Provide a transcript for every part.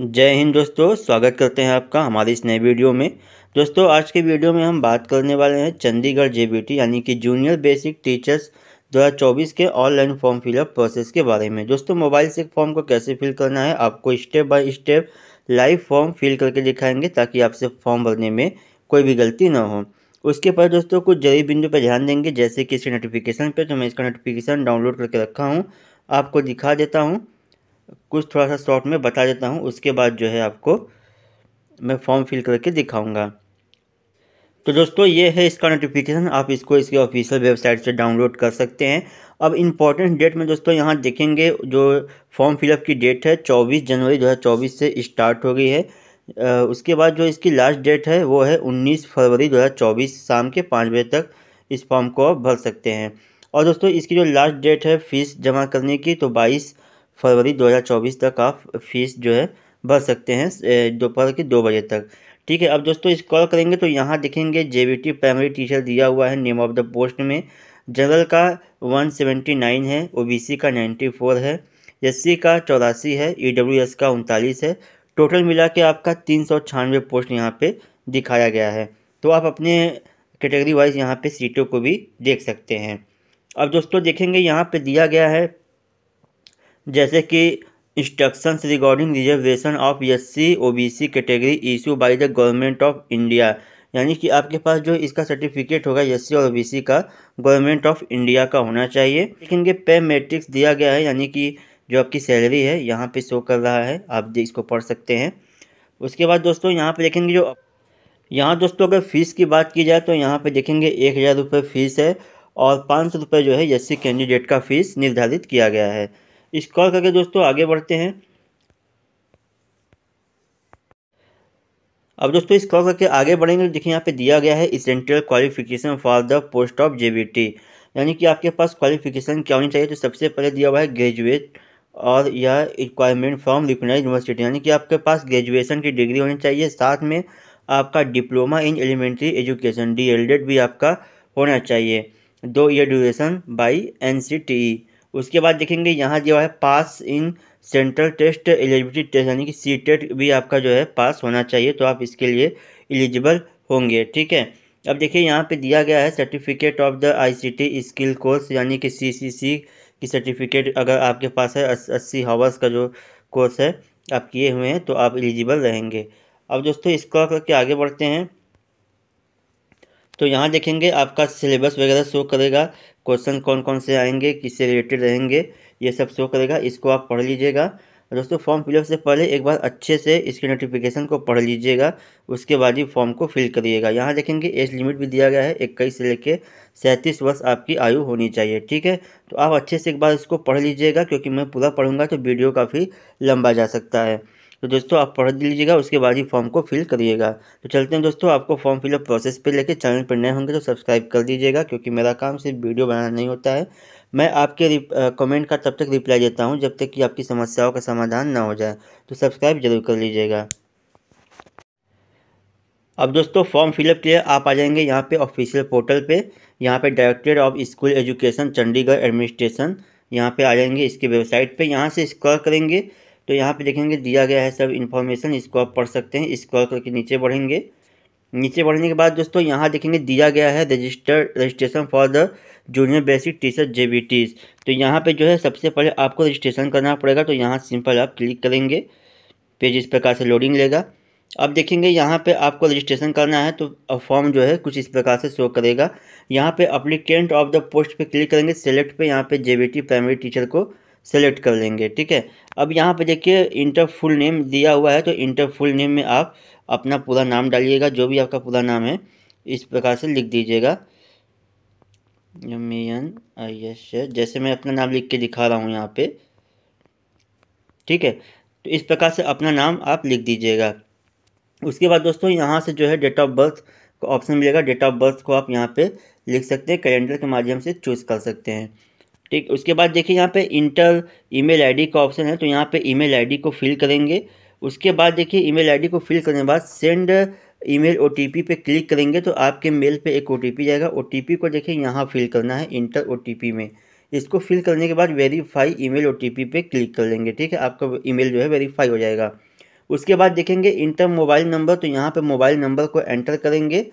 जय हिंद दोस्तों स्वागत करते हैं आपका हमारे इस नए वीडियो में दोस्तों आज के वीडियो में हम बात करने वाले हैं चंडीगढ़ जेबीटी यानी कि जूनियर बेसिक टीचर्स 2024 के ऑनलाइन फॉर्म फिलअप प्रोसेस के बारे में दोस्तों मोबाइल से फॉर्म को कैसे फिल करना है आपको step by step live form fill करके दिखाएंगे ताकि आपसे फॉर्म भरने में कोई भी गलती ना हो उसके बाद दोस्तों कुछ जरूरी बिंदु पर ध्यान देंगे जैसे कि इसके नोटिफिकेशन पर तो मैं इसका नोटिफिकेशन डाउनलोड करके रखा हूँ आपको दिखा देता हूँ कुछ थोड़ा सा शॉर्ट में बता देता हूँ उसके बाद जो है आपको मैं फॉर्म फिल करके दिखाऊँगा तो दोस्तों ये है इसका नोटिफिकेशन आप इसको इसके ऑफिशियल वेबसाइट से डाउनलोड कर सकते हैं अब इम्पॉर्टेंट डेट में दोस्तों यहाँ देखेंगे जो फॉर्म फिलअप की डेट है 24 जनवरी 2024 से स्टार्ट हो गई है उसके बाद जो इसकी लास्ट डेट है वो है 19 फरवरी 2024 शाम के पाँच बजे तक इस फॉर्म को आप भर सकते हैं और दोस्तों इसकी जो लास्ट डेट है फीस जमा करने की तो बाईस फरवरी 2024 तक आप फीस जो है भर सकते हैं दोपहर के दो बजे तक ठीक है अब दोस्तों इस कॉल करेंगे तो यहाँ देखेंगे जे प्राइमरी टीचर दिया हुआ है नेम ऑफ द पोस्ट में जनरल का 179 है ओबीसी का 94 है एससी का चौरासी है ईडब्ल्यूएस e का उनतालीस है टोटल मिला के आपका तीन सौ छियानवे पोस्ट यहाँ पे दिखाया गया है तो आप अपने कैटेगरी वाइज यहाँ पे सीटों को भी देख सकते हैं अब दोस्तों देखेंगे यहाँ पे दिया गया है जैसे कि of regarding C O B C category issue by the government of India यानी कि आपके पास जो इसका सर्टिफिकेट होगा एस और ओबीसी का गवर्नमेंट ऑफ इंडिया का होना चाहिए लेकिन ये पे मेट्रिक्स दिया गया है यानी कि जो आपकी सैलरी है यहाँ पे शो कर रहा है आप इसको पढ़ सकते हैं उसके बाद दोस्तों यहाँ पे देखेंगे जो यहाँ दोस्तों अगर फ़ीस की बात की जाए तो यहाँ पे देखेंगे एक हज़ार रुपये फ़ीस है और पाँच सौ रुपये जो है एस कैंडिडेट का फ़ीस निर्धारित किया गया है स्क्रॉल करके दोस्तों आगे बढ़ते हैं अब दोस्तों स्क्रॉल करके आगे बढ़ेंगे देखिए यहाँ पे दिया गया है essential qualification for the post of J यानी कि आपके पास क्वालिफिकेशन क्या होनी चाहिए तो सबसे पहले दिया हुआ है ग्रेजुएट और यह रिक्वायरमेंट फ्रॉम रिकोनाइज यूनिवर्सिटी यानी कि आपके पास ग्रेजुएशन की डिग्री होनी चाहिए साथ में आपका diploma in elementary education D भी आपका होना चाहिए दो year duration by N C T E उसके बाद देखेंगे यहाँ जो है pass in central test eligibility test यानी कि सी टेट भी आपका जो है पास होना चाहिए तो आप इसके लिए एलिजिबल होंगे ठीक है अब देखिए यहाँ पे दिया गया है certificate of the ICT skill course यानी कि सीसीसी की सर्टिफिकेट अगर आपके पास है अस्सी हावर्स का जो कोर्स है आप किए हुए हैं तो आप एलिजिबल रहेंगे अब दोस्तों इसको करके आगे बढ़ते हैं तो यहाँ देखेंगे आपका सिलेबस वगैरह शो करेगा क्वेश्चन कौन कौन से आएंगे किससे रिलेटेड रहेंगे ये सब शो करेगा इसको आप पढ़ लीजिएगा दोस्तों फॉर्म फिलअप से पहले एक बार अच्छे से इसके नोटिफिकेशन को पढ़ लीजिएगा उसके बाद ही फॉर्म को फिल करिएगा यहाँ देखेंगे एज लिमिट भी दिया गया है इक्कीस से लेके सैंतीस वर्ष आपकी आयु होनी चाहिए ठीक है तो आप अच्छे से एक बार इसको पढ़ लीजिएगा क्योंकि मैं पूरा पढ़ूंगा तो वीडियो काफ़ी लंबा जा सकता है तो दोस्तों आप पढ़ लीजिएगा उसके बाद ही फॉर्म को फिल करिएगा तो चलते हैं दोस्तों आपको फॉर्म फिलअप प्रोसेस पे लेके चैनल पर नए होंगे तो सब्सक्राइब कर दीजिएगा क्योंकि मेरा काम सिर्फ वीडियो बनाना नहीं होता है मैं आपके कमेंट का तब तक रिप्लाई देता हूँ जब तक कि आपकी समस्याओं का समाधान ना हो जाए तो सब्सक्राइब जरूर कर लीजिएगा अब दोस्तों फॉर्म फिलअप के लिए आप आ जाएंगे यहाँ पे ऑफिशियल पोर्टल पे यहाँ पे director of school education Chandigarh administration यहाँ पे आ जाएंगे इसकी वेबसाइट पे यहाँ से स्क्रॉल करेंगे तो यहाँ पे देखेंगे दिया गया है सब इन्फॉर्मेशन इसको आप पढ़ सकते हैं स्क्रॉल करके नीचे बढ़ेंगे नीचे बढ़ने के बाद दोस्तों यहाँ देखेंगे दिया गया है register registration for the junior basic teacher J B Ts तो यहाँ पर जो है सबसे पहले आपको रजिस्ट्रेशन करना पड़ेगा तो यहाँ सिंपल आप क्लिक करेंगे पेज इस प्रकार से लोडिंग लेगा अब देखेंगे यहाँ पे आपको रजिस्ट्रेशन करना है तो फॉर्म जो है कुछ इस प्रकार से शो करेगा यहाँ पे कैंट ऑफ द पोस्ट पे क्लिक करेंगे सेलेक्ट पे यहाँ पे जेबीटी प्राइमरी टीचर को सेलेक्ट कर लेंगे ठीक है अब यहाँ पे देखिए इंटर फुल नेम दिया हुआ है तो इंटर फुल नेम में आप अपना पूरा नाम डालिएगा जो भी आपका पूरा नाम है इस प्रकार से लिख दीजिएगा जमीन आई एस जैसे मैं अपना नाम लिख के दिखा रहा हूँ यहाँ पे ठीक है तो इस प्रकार से अपना नाम आप लिख दीजिएगा उसके बाद दोस्तों यहाँ से जो है डेट ऑफ बर्थ का ऑप्शन मिलेगा डेट ऑफ बर्थ को आप यहाँ पे लिख सकते हैं कैलेंडर के माध्यम से चूज़ कर सकते हैं ठीक उसके बाद देखिए यहाँ पे इंटर ईमेल आईडी का ऑप्शन है तो यहाँ पे ईमेल आईडी को फिल करेंगे उसके बाद देखिए ईमेल आईडी को फिल करने के बाद सेंड ईमेल ओटीपी पे क्लिक करेंगे तो आपके मेल पे एक ओटीपी जाएगा ओटीपी को देखिए यहाँ फिल करना है इंटर ओटीपी में इसको फिल करने के बाद वेरीफाई ईमेल ओटीपी पे क्लिक कर लेंगे ठीक है आपका मेल जो है वेरीफाई हो जाएगा उसके बाद देखेंगे इंटर मोबाइल नंबर तो यहाँ पर मोबाइल नंबर को एंटर करेंगे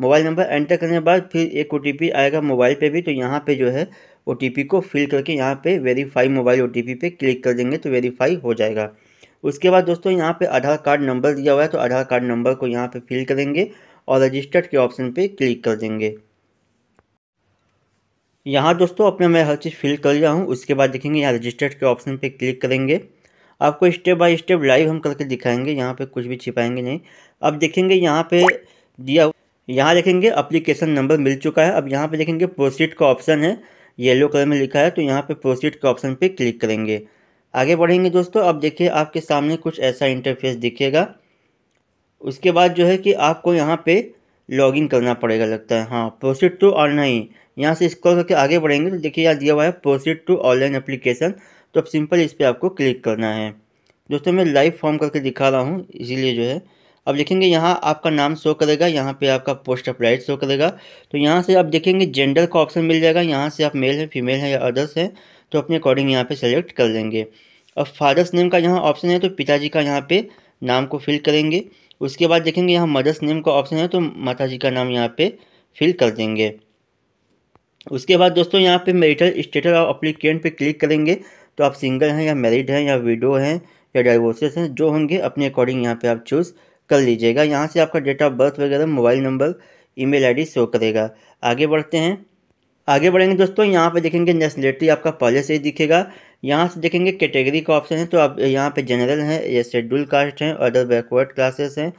मोबाइल नंबर एंटर करने के बाद फिर एक ओ आएगा मोबाइल पर भी तो यहाँ पर जो है ओ को फिल करके यहाँ पे वेरीफाई मोबाइल ओ पे क्लिक कर देंगे तो वेरीफाई हो जाएगा उसके बाद दोस्तों यहाँ पे आधार कार्ड नंबर दिया हुआ है तो आधार कार्ड नंबर को यहाँ पे फिल करेंगे और रजिस्टर्ड के ऑप्शन पे क्लिक कर देंगे यहाँ दोस्तों अपने मैं हर चीज़ फिल कर लिया हूँ उसके बाद देखेंगे यहाँ रजिस्टर्ड के ऑप्शन पर क्लिक करेंगे आपको स्टेप बाई स्टेप लाइव हम करके दिखाएंगे यहाँ पर कुछ भी छिपाएंगे नहीं अब देखेंगे यहाँ पे दिया यहाँ देखेंगे अप्लीकेशन नंबर मिल चुका है अब यहाँ पे देखेंगे प्रोसीड का ऑप्शन है येलो कलर में लिखा है तो यहाँ पे प्रोसीड के ऑप्शन पे क्लिक करेंगे आगे बढ़ेंगे दोस्तों अब देखिए आपके सामने कुछ ऐसा इंटरफेस दिखेगा उसके बाद जो है कि आपको यहाँ पे लॉगिन करना पड़ेगा लगता है हाँ प्रोसीड टू और नहीं यहाँ से स्क्रॉल करके आगे बढ़ेंगे तो देखिए यहाँ दिया हुआ है प्रोसीड टू ऑनलाइन एप्लीकेशन तो अब सिंपल इस पर आपको क्लिक करना है दोस्तों मैं लाइव फॉर्म करके दिखा रहा हूँ इसीलिए जो है अब देखेंगे यहाँ आपका नाम शो करेगा यहाँ पे आपका पोस्ट अप्लाइड शो करेगा तो यहाँ से आप देखेंगे जेंडर का ऑप्शन मिल जाएगा यहाँ से आप मेल है फीमेल है या अदर्स है तो अपने अकॉर्डिंग यहाँ पे सेलेक्ट कर लेंगे अब फादर्स नेम का यहाँ ऑप्शन है तो पिताजी का यहाँ पे नाम को फिल करेंगे उसके बाद देखेंगे यहाँ मदर्स नेम का ऑप्शन है तो माता जी का नाम यहाँ पर फिल कर देंगे उसके बाद दोस्तों यहाँ पर मेरिटल स्टेटस और अप्लीकेंट पर क्लिक करेंगे तो आप सिंगल हैं या मेरिड हैं या विडो हैं या डाइवोर्सेस हैं जो होंगे अपने अकॉर्डिंग यहाँ पर आप चूज़ कर लीजिएगा यहाँ से आपका डेट ऑफ बर्थ वगैरह mobile number email ID show करेगा आगे बढ़ते हैं आगे बढ़ेंगे दोस्तों यहाँ पे देखेंगे नेशनलिटी आपका पहले से ही दिखेगा यहाँ से देखेंगे कैटेगरी का ऑप्शन है तो आप यहाँ पे जनरल है या शेड्यूल कास्ट हैं अदर बैकवर्ड क्लासेस हैं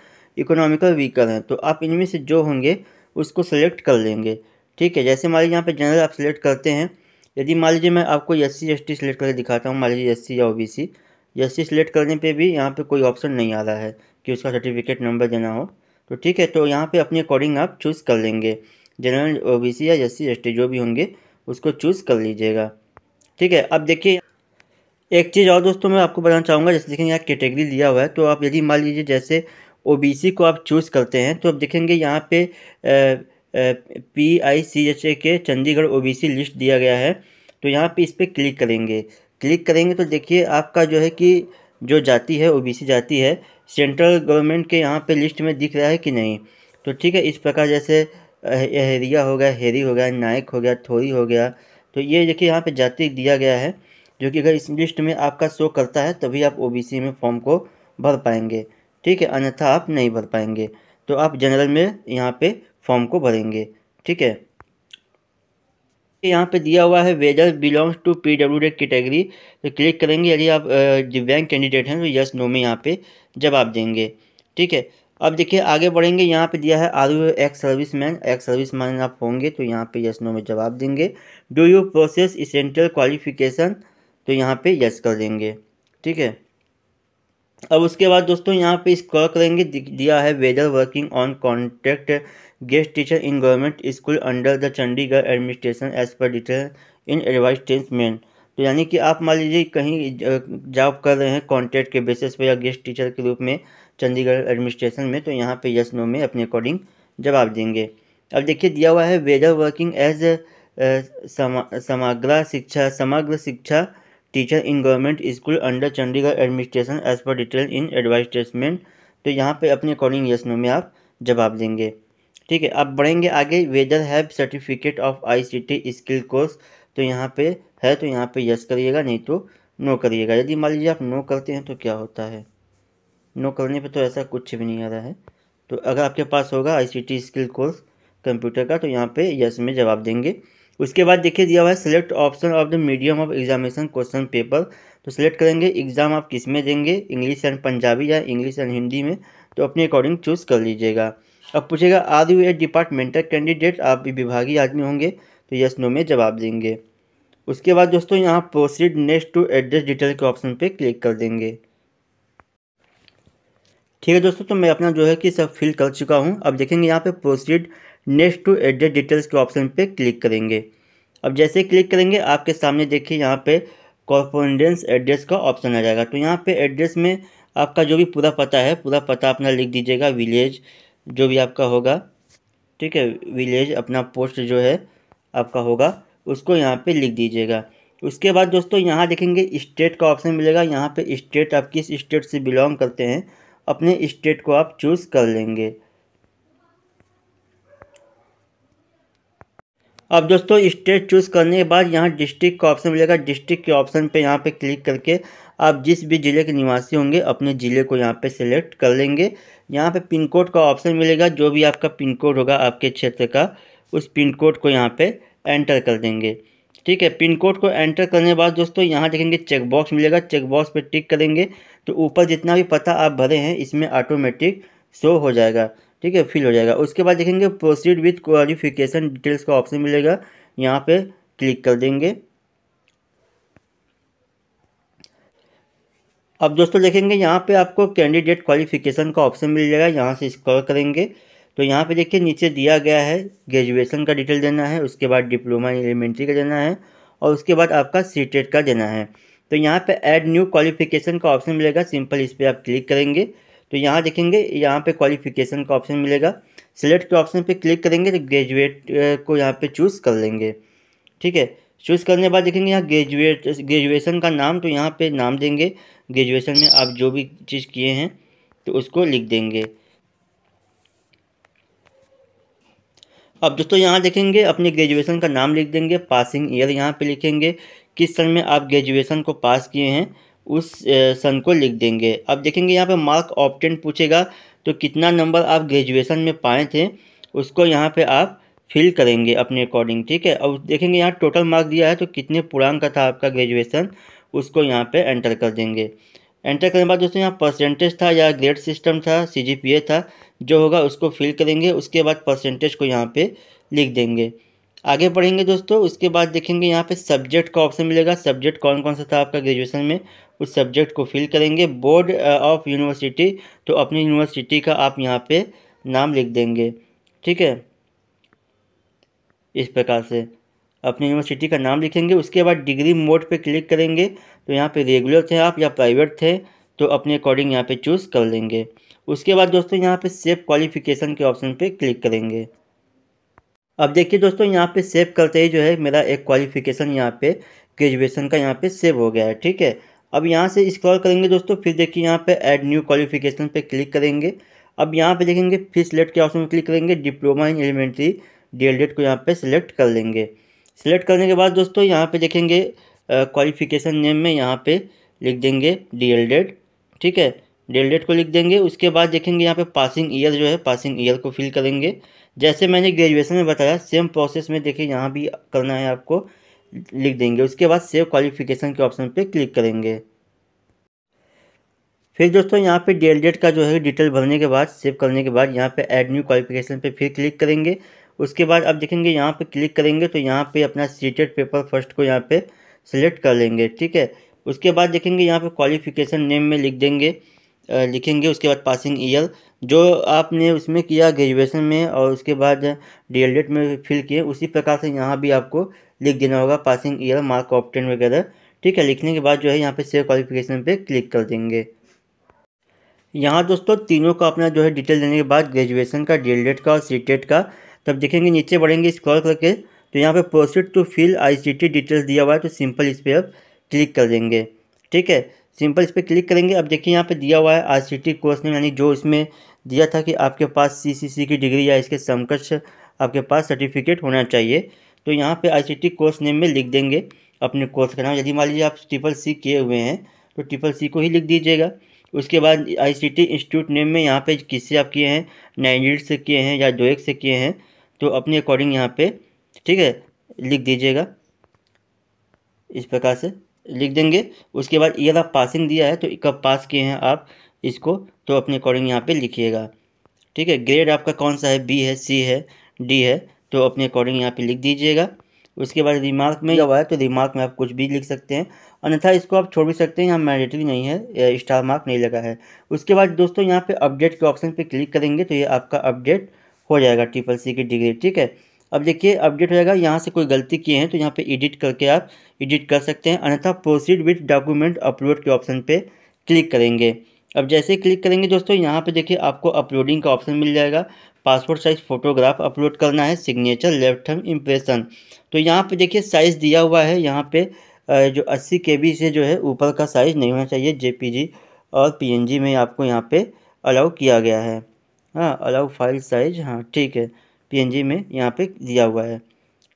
इकोनॉमिकल वीकर हैं तो आप इनमें से जो होंगे उसको सेलेक्ट कर लेंगे ठीक है जैसे मान लीजिए यहाँ पर जनरल आप सेलेक्ट करते हैं यदि मान लीजिए मैं आपको S C S T select करके दिखाता हूँ मान लीजिए एस सी या ओ बी सी सी सेलेक्ट करने पर भी यहाँ पर कोई ऑप्शन नहीं आ रहा है कि उसका सर्टिफिकेट नंबर देना हो तो ठीक है तो यहाँ पे अपने अकॉर्डिंग आप चूज़ कर लेंगे जनरल ओ या एस सी जो भी होंगे उसको चूज़ कर लीजिएगा ठीक है अब देखिए एक चीज़ और दोस्तों मैं आपको बताना चाहूँगा जैसे देखेंगे यहाँ कैटेगरी लिया हुआ है तो आप यदि मान लीजिए जैसे ओबीसी को आप चूज़ करते हैं तो आप देखेंगे यहाँ पे P I C H A के चंडीगढ़ ओबीसी लिस्ट दिया गया है तो यहाँ पे इस पर क्लिक करेंगे क्लिक करेंगे तो देखिए आपका जो है कि जो जाति है ओ जाति है सेंट्रल गवर्नमेंट के यहाँ पे लिस्ट में दिख रहा है कि नहीं तो ठीक है इस प्रकार जैसे एहरिया हो गया हेरी हो गया नायक हो गया थोरी हो गया तो ये देखिए यहाँ पे जाति दिया गया है जो कि अगर इस लिस्ट में आपका शो करता है तभी आप ओ में फॉर्म को भर पाएंगे ठीक है अन्यथा आप नहीं भर पाएंगे तो आप जनरल में यहाँ पर फॉर्म को भरेंगे ठीक है यहाँ पे दिया हुआ है whether belongs to P W category तो क्लिक करेंगे यदि आप दिव्यांग कैंडिडेट हैं तो यस नो में यहाँ पे जवाब देंगे ठीक है अब देखिए आगे बढ़ेंगे यहाँ पे दिया है are you ex service man ex service man आप होंगे तो यहाँ पे यस नो में जवाब देंगे do you process essential qualification तो यहाँ पे यस कर देंगे ठीक है अब उसके बाद दोस्तों यहाँ पे स्क्रॉल करेंगे दिया है whether working on contract guest teacher in government school under the Chandigarh administration as per detail in advertisement main. तो यानी कि आप मान लीजिए कहीं जॉब कर रहे हैं कॉन्ट्रैक्ट के बेसिस पे या गेस्ट टीचर के रूप में चंडीगढ़ एडमिनिस्ट्रेशन में तो यहाँ पे यस नो में अपने अकॉर्डिंग जवाब देंगे अब देखिए दिया हुआ है वेदर वर्किंग एज समा, समाग्रा Shiksha Samagra Shiksha teacher in government school under Chandigarh administration as per detail in advertisement तो यहाँ पे अपने अकॉर्डिंग यस नो में आप जवाब देंगे ठीक है अब बढ़ेंगे आगे whether have certificate of ICT skill course तो यहाँ पे है तो यहाँ पे यस करिएगा नहीं तो नो करिएगा यदि मान लीजिए आप नो करते हैं तो क्या होता है नो करने पे तो ऐसा कुछ भी नहीं आ रहा है तो अगर आपके पास होगा आईसीटी स्किल कोर्स कंप्यूटर का तो यहाँ पे यस में जवाब देंगे उसके बाद देखिए दिया हुआ है select option of the medium of examination question paper तो सिलेक्ट करेंगे एग्ज़ाम आप किस में देंगे इंग्लिश एंड पंजाबी या इंग्लिश एंड हिंदी में तो अपने अकॉर्डिंग चूज़ कर लीजिएगा अब पूछेगा are you a departmental candidate आप भी विभागीय आदमी होंगे तो यस नो में जवाब देंगे उसके बाद दोस्तों यहाँ proceed next to address detail के ऑप्शन पे क्लिक कर देंगे ठीक है दोस्तों तो मैं अपना जो है कि सब फिल कर चुका हूँ अब देखेंगे यहाँ पे proceed next to address details के ऑप्शन पे क्लिक करेंगे अब जैसे क्लिक करेंगे आपके सामने देखिए यहाँ पे कॉरपोरेंडेंस एड्रेस का ऑप्शन आ जाएगा तो यहाँ पे एड्रेस में आपका जो भी पूरा पता है पूरा पता अपना लिख दीजिएगा विलेज जो भी आपका होगा ठीक है विलेज अपना पोस्ट जो है आपका होगा उसको यहाँ पे लिख दीजिएगा उसके बाद दोस्तों यहाँ देखेंगे स्टेट का ऑप्शन मिलेगा यहाँ पे स्टेट आप किस स्टेट से बिलोंग करते हैं अपने स्टेट को आप चूज़ कर लेंगे अब दोस्तों स्टेट चूज़ करने के बाद यहाँ डिस्ट्रिक्ट का ऑप्शन मिलेगा डिस्ट्रिक्ट के ऑप्शन पे यहाँ पे क्लिक करके आप जिस भी ज़िले के निवासी होंगे अपने ज़िले को यहाँ पे सिलेक्ट कर लेंगे यहाँ पे पिन कोड का ऑप्शन मिलेगा जो भी आपका पिन कोड होगा आपके क्षेत्र का उस पिन कोड को यहाँ पर एंटर कर देंगे ठीक है पिन कोड को एंटर करने के बाद दोस्तों यहाँ देखेंगे चेकबॉक्स मिलेगा चेकबॉक्स पर टिक करेंगे तो ऊपर जितना भी पता आप भरे हैं इसमें ऑटोमेटिक शो हो जाएगा ठीक है फिल हो जाएगा उसके बाद देखेंगे प्रोसीड विथ क्वालिफिकेशन डिटेल्स का ऑप्शन मिलेगा यहाँ पे क्लिक कर देंगे अब दोस्तों देखेंगे यहाँ पे आपको कैंडिडेट क्वालिफिकेशन का ऑप्शन मिल जाएगा यहाँ से स्कॉल करेंगे तो यहाँ पे देखिए नीचे दिया गया है ग्रेजुएशन का डिटेल देना है उसके बाद डिप्लोमा एलिमेंट्री का देना है और उसके बाद आपका सीटेट e का देना है तो यहाँ पे ऐड न्यू क्वालिफिकेशन का ऑप्शन मिलेगा सिंपल इस पर आप क्लिक करेंगे तो यहाँ देखेंगे यहाँ पे क्वालिफिकेशन का ऑप्शन मिलेगा सिलेक्ट के ऑप्शन पे क्लिक करेंगे तो ग्रेजुएट को यहाँ पे चूज़ कर लेंगे ठीक है चूज़ करने के बाद देखेंगे यहाँ ग्रेजुएट ग्रेजुएशन का नाम तो यहाँ पे नाम देंगे ग्रेजुएशन में आप जो भी चीज़ किए हैं तो उसको लिख देंगे अब दोस्तों यहाँ देखेंगे अपने ग्रेजुएशन का नाम लिख देंगे पासिंग ईयर यहाँ पर लिखेंगे किस सन में आप ग्रेजुएशन को पास किए हैं उस सन को लिख देंगे अब देखेंगे यहाँ पे मार्क ऑप्टेंट पूछेगा तो कितना नंबर आप ग्रेजुएशन में पाए थे उसको यहाँ पे आप फिल करेंगे अपने अकॉर्डिंग ठीक है और देखेंगे यहाँ टोटल मार्क दिया है तो कितने पुरान का था आपका ग्रेजुएसन उसको यहाँ पे एंटर कर देंगे एंटर करने के बाद दोस्तों यहाँ परसेंटेज था या ग्रेड सिस्टम था सी था जो होगा उसको फिल करेंगे उसके बाद परसेंटेज को यहाँ पर लिख देंगे आगे बढ़ेंगे दोस्तों उसके बाद देखेंगे यहाँ पे सब्जेक्ट का ऑप्शन मिलेगा सब्जेक्ट कौन कौन सा था आपका ग्रेजुएशन में उस सब्जेक्ट को फिल करेंगे बोर्ड ऑफ यूनिवर्सिटी तो अपनी यूनिवर्सिटी का आप यहाँ पे नाम लिख देंगे ठीक है इस प्रकार से अपनी यूनिवर्सिटी का नाम लिखेंगे उसके बाद डिग्री मोड पे क्लिक करेंगे तो यहाँ पे रेगुलर थे आप या प्राइवेट थे तो अपने अकॉर्डिंग यहाँ पे चूज़ कर लेंगे उसके बाद दोस्तों यहाँ पे सेव क्वालिफिकेशन के ऑप्शन पे क्लिक करेंगे अब देखिए दोस्तों यहाँ पे सेव करते ही जो है मेरा एक क्वालिफिकेशन यहाँ पे ग्रेजुएशन का यहाँ पे सेव हो गया है ठीक है अब यहाँ से स्क्रॉल करेंगे दोस्तों फिर देखिए यहाँ पे ऐड न्यू क्वालिफिकेशन पे क्लिक करेंगे अब यहाँ पे देखेंगे फिर सिलेक्ट के ऑप्शन में क्लिक करेंगे डिप्लोमा इन एलिमेंट्री डीएलएड को यहाँ पे सिलेक्ट कर लेंगे सिलेक्ट करने के बाद दोस्तों यहाँ पे देखेंगे क्वालिफिकेशन नेम में यहाँ पे लिख देंगे डी ठीक है डीएलएड को लिख देंगे उसके बाद देखेंगे यहाँ पे पासिंग ईयर जो है पासिंग ईयर को फिल करेंगे जैसे मैंने ग्रेजुएशन में बताया सेम प्रोसेस में देखिए यहाँ भी करना है आपको लिख देंगे उसके बाद सेव क्वालिफिकेशन के ऑप्शन पे क्लिक करेंगे फिर दोस्तों यहाँ पे डी का जो है डिटेल भरने के बाद सेव करने के बाद यहाँ पे ऐड न्यू क्वालिफिकेशन पे फिर क्लिक करेंगे उसके बाद अब देखेंगे यहाँ पे क्लिक करेंगे तो यहाँ पे अपना सीटेड पेपर फर्स्ट को यहाँ पे सिलेक्ट कर लेंगे ठीक है उसके बाद देखेंगे यहाँ पे क्वालिफिकेशन नेम में लिख देंगे लिखेंगे उसके बाद पासिंग ईयर जो आपने उसमें किया ग्रेजुएशन में और उसके बाद डी में फिल किए उसी प्रकार से यहाँ भी आपको लिख देना होगा पासिंग ईयर मार्क ऑप्टेन वगैरह ठीक है लिखने के बाद जो है यहाँ पे सेव क्वालिफिकेशन पे क्लिक कर देंगे यहाँ दोस्तों तीनों का अपना जो है डिटेल देने के बाद ग्रेजुएशन का डी का और सी का तब देखेंगे नीचे बढ़ेंगे स्क्रॉल करके तो यहाँ पे proceed to fill I details दिया हुआ है तो सिंपल इस पर आप क्लिक कर देंगे ठीक है सिंपल इस पर क्लिक करेंगे अब देखिए यहाँ पे दिया हुआ है RCT C T course name यानी जो इसमें दिया था कि आपके पास सी सी सी की डिग्री या इसके समकक्ष आपके पास सर्टिफिकेट होना चाहिए तो यहाँ पे RCT C T course name में लिख देंगे अपने कोर्स का नाम यदि मान लीजिए आप ट्रिपल सी किए हुए हैं तो ट्रिपल सी को ही लिख दीजिएगा उसके बाद I C T institute name में यहाँ पर किससे आप किए हैं नाइन से किए हैं या डोएक से किए हैं तो अपने अकॉर्डिंग यहाँ पर ठीक है लिख दीजिएगा इस प्रकार से लिख देंगे उसके बाद ये आप पासिंग दिया है तो कब पास किए हैं आप इसको तो अपने अकॉर्डिंग यहाँ पे लिखिएगा ठीक है ग्रेड आपका कौन सा है बी है सी है डी है तो अपने अकॉर्डिंग यहाँ पे लिख दीजिएगा उसके बाद रिमार्क में जब आया तो रिमार्क में आप कुछ भी लिख सकते हैं अन्यथा इसको आप छोड़ भी सकते हैं यहाँ मैंडेटरी नहीं है स्टार मार्क नहीं लगा है उसके बाद दोस्तों यहाँ पर अपडेट के ऑप्शन पर क्लिक करेंगे तो ये आपका अपडेट हो जाएगा ट्रिपल सी की डिग्री ठीक है अब देखिए अपडेट हो जाएगा यहाँ से कोई गलती किए हैं तो यहाँ पे एडिट करके आप एडिट कर सकते हैं अन्यथा प्रोसीड विथ डॉक्यूमेंट अपलोड के ऑप्शन पे क्लिक करेंगे अब जैसे ही क्लिक करेंगे दोस्तों यहाँ पे देखिए आपको अपलोडिंग का ऑप्शन मिल जाएगा पासपोर्ट साइज़ फ़ोटोग्राफ अपलोड करना है सिग्नेचर लेफ्ट हैंड इम्प्रेशन तो यहाँ पर देखिए साइज़ दिया हुआ है यहाँ पर जो अस्सी के से जो है ऊपर का साइज़ नहीं होना चाहिए जी और जी में आपको यहाँ पर अलाउ किया गया है हाँ अलाउ फाइल साइज हाँ ठीक है पी में यहाँ पर दिया हुआ है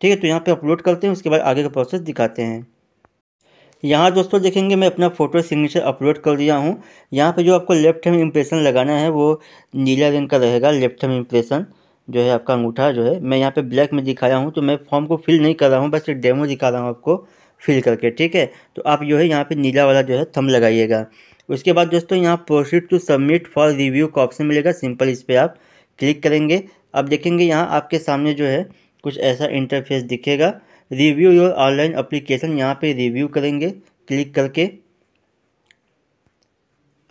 ठीक है तो यहाँ पर अपलोड करते हैं उसके बाद आगे का प्रोसेस दिखाते हैं यहाँ दोस्तों देखेंगे मैं अपना फ़ोटो सिग्नेचर अपलोड कर दिया हूँ यहाँ पे जो आपको लेफ्ट हैंड इम्प्रेशन लगाना है वो नीला रंग का रहेगा लेफ्ट हैंड इम्प्रेशन जो है आपका अंगूठा जो है मैं यहाँ पे ब्लैक में दिखाया हूँ तो मैं फॉर्म को फिल नहीं कर रहा हूँ बस एक डेमो दिखा रहा हूँ आपको फिल करके ठीक है तो आप जो है यहाँ पर नीला वाला जो है थम लगाइएगा उसके बाद दोस्तों यहाँ proceed to submit for review का ऑप्शन मिलेगा सिंपल इस पर आप क्लिक करेंगे अब देखेंगे यहाँ आपके सामने जो है कुछ ऐसा इंटरफेस दिखेगा रिव्यू योर ऑनलाइन अप्लीकेशन यहाँ पे रिव्यू करेंगे क्लिक करके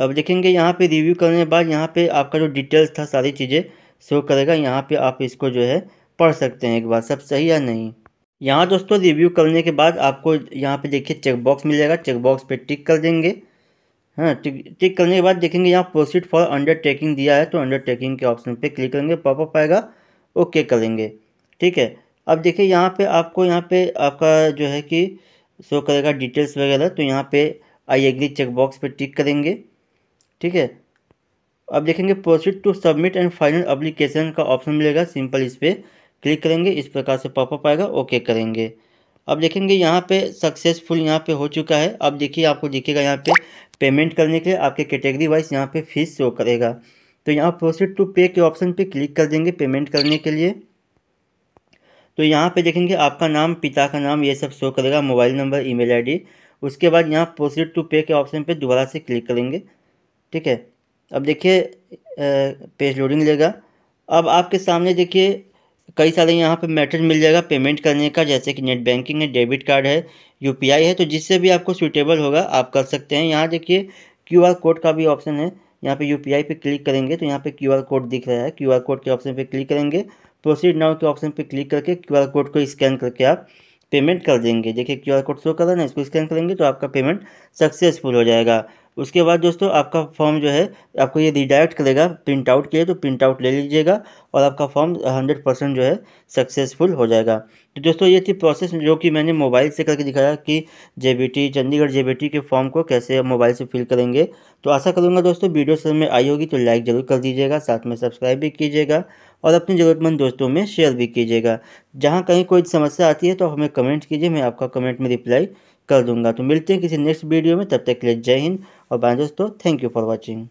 अब देखेंगे यहाँ पे रिव्यू करने के बाद यहाँ पे आपका जो डिटेल्स था सारी चीज़ें शो करेगा यहाँ पे आप इसको जो है पढ़ सकते हैं एक बार सब सही या नहीं यहाँ दोस्तों रिव्यू करने के बाद आपको यहाँ पे देखिए चेकबॉक्स मिल जाएगा चेकबॉक्स पे टिक कर देंगे हाँ टिक टिक करने के बाद देखेंगे यहाँ प्रोसीड फॉर अंडरटेकिंग दिया है तो अंडरटेकिंग के ऑप्शन पे क्लिक करेंगे पॉपअप आएगा ओके करेंगे ठीक है अब देखिए यहाँ पे आपको यहाँ पे आपका जो है कि शो करेगा डिटेल्स वगैरह तो यहाँ पे आई एग्री चेकबॉक्स पे टिक करेंगे ठीक है अब देखेंगे proceed to submit and final application का ऑप्शन मिलेगा सिंपल इस पर क्लिक करेंगे इस प्रकार से पॉपअप आएगा ओके करेंगे अब देखेंगे यहाँ पे सक्सेसफुल यहाँ पे हो चुका है अब देखिए आपको दिखेगा यहाँ पे पेमेंट करने के लिए आपके कैटेगरी वाइज यहाँ पे फीस शो करेगा तो यहाँ प्रोसीड टू पे के ऑप्शन पे क्लिक कर देंगे पेमेंट करने के लिए तो यहाँ पे देखेंगे आपका नाम पिता का नाम ये सब शो करेगा मोबाइल नंबर ईमेल आईडी उसके बाद यहाँ प्रोसीड टू पे के ऑप्शन पे दोबारा से क्लिक करेंगे ठीक है अब देखिए पेज लोडिंग लेगा अब आपके सामने देखिए कई सारे यहाँ पे मेथड मिल जाएगा पेमेंट करने का जैसे कि नेट बैंकिंग है डेबिट कार्ड है यू है तो जिससे भी आपको सूटेबल होगा आप कर सकते हैं यहाँ देखिए क्यू कोड का भी ऑप्शन है यहाँ पे पी पे क्लिक करेंगे तो यहाँ पे क्यू कोड दिख रहा है क्यू कोड के ऑप्शन पे क्लिक करेंगे प्रोसीड नाउ के ऑप्शन पे क्लिक करके क्यू कोड को स्कैन करके आप पेमेंट कर देंगे देखिए क्यू कोड शो कर रहा है ना इसको स्कैन करेंगे तो आपका पेमेंट सक्सेसफुल हो जाएगा उसके बाद दोस्तों आपका फॉर्म जो है आपको ये रिडायरेक्ट करेगा प्रिंट आउट किया तो प्रिंट आउट ले लीजिएगा और आपका फॉर्म हंड्रेड परसेंट जो है सक्सेसफुल हो जाएगा तो दोस्तों ये थी प्रोसेस जो कि मैंने मोबाइल से करके दिखाया कि जे चंडीगढ़ जे के फॉर्म को कैसे मोबाइल से फिल करेंगे तो आशा करूँगा दोस्तों वीडियो समय में आई होगी तो लाइक ज़रूर कर दीजिएगा साथ में सब्सक्राइब भी कीजिएगा और अपने ज़रूरतमंद दोस्तों में शेयर भी कीजिएगा जहाँ कहीं कोई समस्या आती है तो हमें कमेंट कीजिए मैं आपका कमेंट में रिप्लाई कर दूंगा तो मिलते हैं किसी नेक्स्ट वीडियो में तब तक के लिए जय हिंद और बाय दोस्तों थैंक यू फॉर वॉचिंग